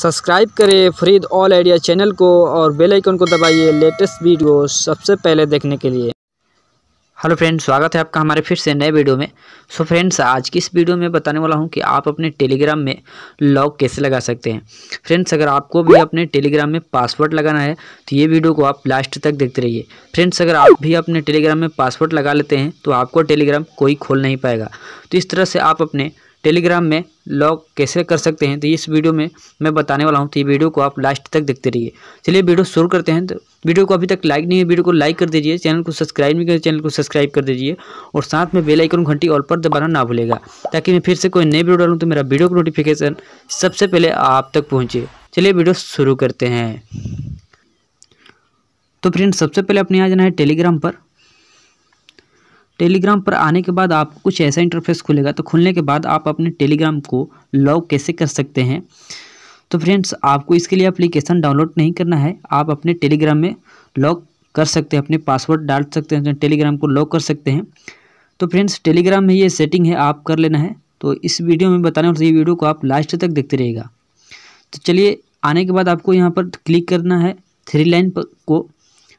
subscribe करें Farid all idea channel को और बेल आइकन को दबाइए लेटेस्ट वीडियो सबसे पहले देखने के लिए हेलो फ्रेंड्स स्वागत है आपका हमारे फिर से नए वीडियो में सो so फ्रेंड्स आज की इस वीडियो में बताने वाला हूं कि आप अपने टेलीग्राम में लॉक कैसे लगा सकते हैं फ्रेंड्स अगर आपको भी अपने टेलीग्राम में पासवर्ड लगाना है तो ये वीडियो को आप लास्ट तक देखते रहिए फ्रेंड्स अगर आप भी अपने टेलीग्राम में पासवर्ड लगा लेते हैं तो आपको टेलीग्राम कोई खोल नहीं पाएगा तो इस तरह से आप अपने टेलीग्राम में लॉग कैसे कर सकते हैं तो इस वीडियो में मैं बताने वाला हूं तो ये वीडियो को आप लास्ट तक देखते रहिए चलिए वीडियो शुरू करते हैं तो वीडियो को अभी तक लाइक नहीं है वीडियो को लाइक कर दीजिए चैनल को सब्सक्राइब नहीं करें चैनल को सब्सक्राइब कर दीजिए और साथ में बेलाइकन घंटी ऑल पर दबाना ना भूलेगा ताकि मैं फिर से कोई नई वीडियो डालूँ तो मेरा वीडियो का नोटिफिकेशन सबसे पहले आप तक पहुँचे चलिए वीडियो शुरू करते हैं तो फ्रेंड सबसे पहले अपने आ जाना है टेलीग्राम पर टेलीग्राम पर आने के बाद आपको कुछ ऐसा इंटरफेस खुलेगा तो खुलने के बाद आप अपने टेलीग्राम को लॉग कैसे कर सकते हैं तो फ्रेंड्स आपको इसके लिए अप्लीकेशन डाउनलोड नहीं करना है आप अपने टेलीग्राम में लॉग कर सकते हैं अपने पासवर्ड डाल सकते हैं टेलीग्राम को लॉक कर सकते हैं तो फ्रेंड्स टेलीग्राम में ये सेटिंग है आप कर लेना है तो इस वीडियो में बताने और ये वीडियो को आप लास्ट तक देखते रहेगा तो चलिए आने के बाद आपको यहाँ पर क्लिक करना है थ्री लाइन को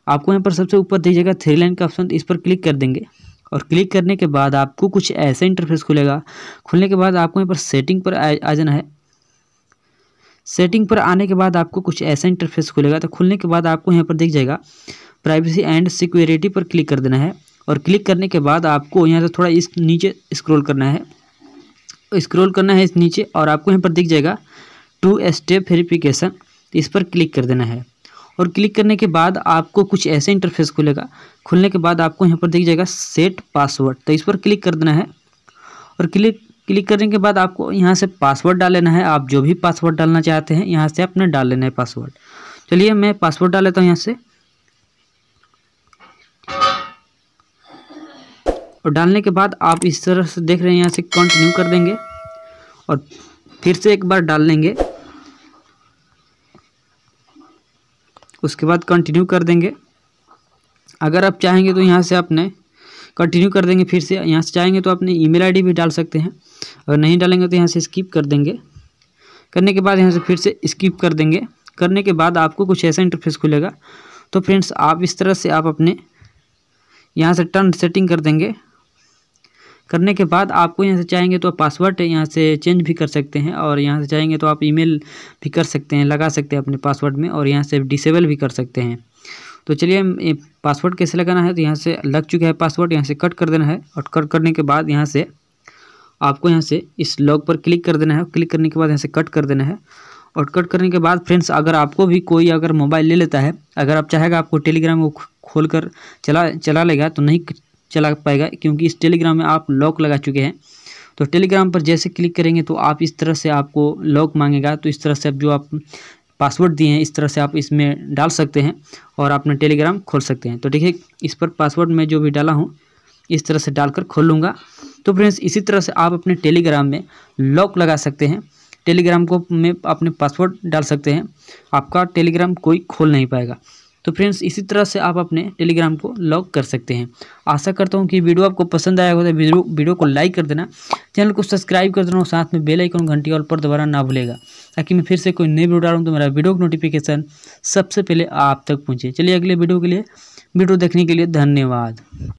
आपको यहाँ पर सबसे ऊपर दीजिएगा थ्री लाइन का ऑप्शन इस पर क्लिक कर देंगे और क्लिक करने के बाद आपको कुछ ऐसे इंटरफेस खुलेगा खुलने के बाद आपको यहाँ पर सेटिंग पर आ जाना है सेटिंग पर आने के बाद आपको कुछ ऐसा इंटरफेस खुलेगा तो खुलने के बाद आपको यहाँ पर दिख जाएगा प्राइवेसी एंड सिक्योरिटी पर क्लिक कर देना है और क्लिक करने के बाद आपको यहाँ से थोड़ा इस नीचे स्क्रोल करना है स्क्रोल करना है इस नीचे और आपको यहाँ पर दिख जाएगा टू स्टेप वेरीफिकेशन इस पर क्लिक कर देना है और क्लिक करने के बाद आपको कुछ ऐसे इंटरफेस खुलेगा खुलने के बाद आपको यहाँ पर दिख जाएगा सेट पासवर्ड तो इस पर क्लिक कर देना है और क्लिक क्लिक करने के बाद आपको यहाँ से पासवर्ड डाल लेना है आप जो भी पासवर्ड डालना चाहते हैं यहाँ से आपने डाल लेना है पासवर्ड चलिए मैं पासवर्ड डाल लेता हूँ यहाँ से और डालने के बाद आप इस तरह से देख रहे हैं यहाँ से कंटिन्यू कर देंगे और फिर से एक बार डाल लेंगे उसके बाद कंटिन्यू कर देंगे अगर आप चाहेंगे तो यहाँ से आपने कंटिन्यू कर देंगे फिर से यहाँ से चाहेंगे तो आपने ई मेल भी डाल सकते हैं अगर नहीं डालेंगे तो यहाँ से स्किप कर देंगे करने के बाद यहाँ से फिर से स्किप कर देंगे करने के बाद आपको कुछ ऐसा इंटरफेस खुलेगा तो फ्रेंड्स आप इस तरह से आप अपने यहाँ से टर्न सेटिंग कर देंगे करने के बाद आपको यहाँ से चाहेंगे तो आप पासवर्ड यहाँ से चेंज भी कर सकते हैं और यहाँ से चाहेंगे तो आप ईमेल भी कर सकते हैं लगा सकते हैं अपने पासवर्ड में और यहाँ से डिसेबल भी कर सकते हैं तो चलिए पासवर्ड कैसे लगाना है तो यहाँ से लग चुका है पासवर्ड यहाँ से कट कर देना है और कट करने के बाद यहाँ से आपको यहाँ से इस लॉग पर क्लिक कर देना है क्लिक करने के बाद यहाँ से कट कर देना है और कट करने के बाद फ्रेंड्स अगर आपको भी कोई अगर मोबाइल ले लेता है अगर आप चाहेगा आपको टेलीग्राम को खोल कर चला चला लेगा तो नहीं चला पाएगा क्योंकि इस टेलीग्राम में आप लॉक लगा चुके हैं तो टेलीग्राम पर जैसे क्लिक करेंगे तो आप इस तरह से आपको लॉक मांगेगा तो इस तरह से आप जो आप पासवर्ड दिए हैं इस तरह से आप इसमें डाल सकते हैं और अपना टेलीग्राम खोल सकते हैं तो देखिए इस पर पासवर्ड में जो भी डाला हूँ इस तरह से डालकर खोल लूँगा तो फ्रेंड्स इसी तरह से आप अपने टेलीग्राम में लॉक लगा सकते हैं टेलीग्राम को में अपने पासवर्ड डाल सकते हैं आपका टेलीग्राम कोई खोल नहीं पाएगा तो फ्रेंड्स इसी तरह से आप अपने टेलीग्राम को लॉक कर सकते हैं आशा करता हूँ कि वीडियो आपको पसंद आया होगा तो वीडियो को लाइक कर देना चैनल को सब्सक्राइब कर देना साथ में बेल आइकन घंटी और पर दोबारा ना भूलेगा ताकि मैं फिर से कोई नई वीडियो डालूँ तो मेरा वीडियो की नोटिफिकेशन सबसे पहले आप तक पहुँचे चलिए अगले वीडियो के लिए वीडियो देखने के लिए धन्यवाद